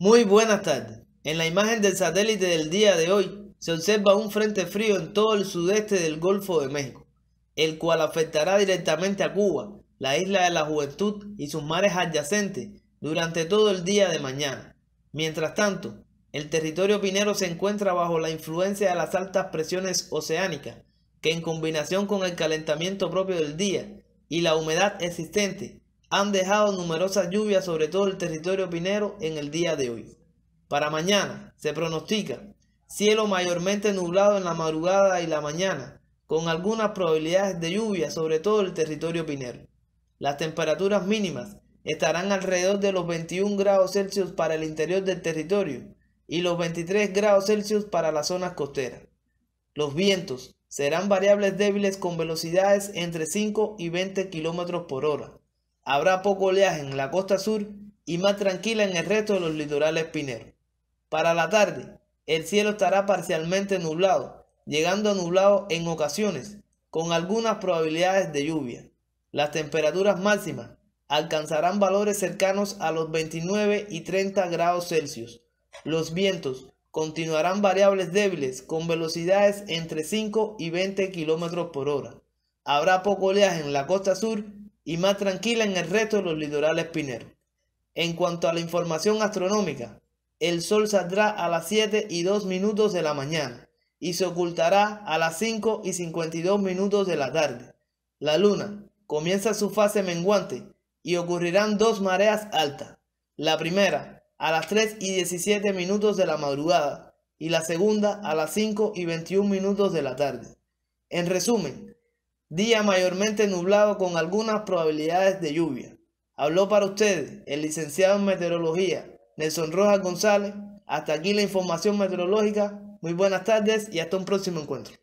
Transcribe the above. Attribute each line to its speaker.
Speaker 1: Muy buenas tardes. En la imagen del satélite del día de hoy se observa un frente frío en todo el sudeste del Golfo de México, el cual afectará directamente a Cuba, la isla de la juventud y sus mares adyacentes durante todo el día de mañana. Mientras tanto, el territorio pinero se encuentra bajo la influencia de las altas presiones oceánicas, que en combinación con el calentamiento propio del día y la humedad existente han dejado numerosas lluvias sobre todo el territorio pinero en el día de hoy. Para mañana se pronostica cielo mayormente nublado en la madrugada y la mañana, con algunas probabilidades de lluvia sobre todo el territorio pinero. Las temperaturas mínimas estarán alrededor de los 21 grados Celsius para el interior del territorio y los 23 grados Celsius para las zonas costeras. Los vientos serán variables débiles con velocidades entre 5 y 20 kilómetros por hora Habrá poco oleaje en la costa sur y más tranquila en el resto de los litorales pineros. Para la tarde, el cielo estará parcialmente nublado, llegando a nublado en ocasiones, con algunas probabilidades de lluvia. Las temperaturas máximas alcanzarán valores cercanos a los 29 y 30 grados Celsius. Los vientos continuarán variables débiles con velocidades entre 5 y 20 kilómetros por hora. Habrá poco oleaje en la costa sur y más tranquila en el resto de los litorales pineros. En cuanto a la información astronómica, el sol saldrá a las 7 y 2 minutos de la mañana y se ocultará a las 5 y 52 minutos de la tarde. La luna comienza su fase menguante y ocurrirán dos mareas altas. La primera a las 3 y 17 minutos de la madrugada y la segunda a las 5 y 21 minutos de la tarde. En resumen, Día mayormente nublado con algunas probabilidades de lluvia. Habló para ustedes el licenciado en meteorología Nelson Rojas González. Hasta aquí la información meteorológica. Muy buenas tardes y hasta un próximo encuentro.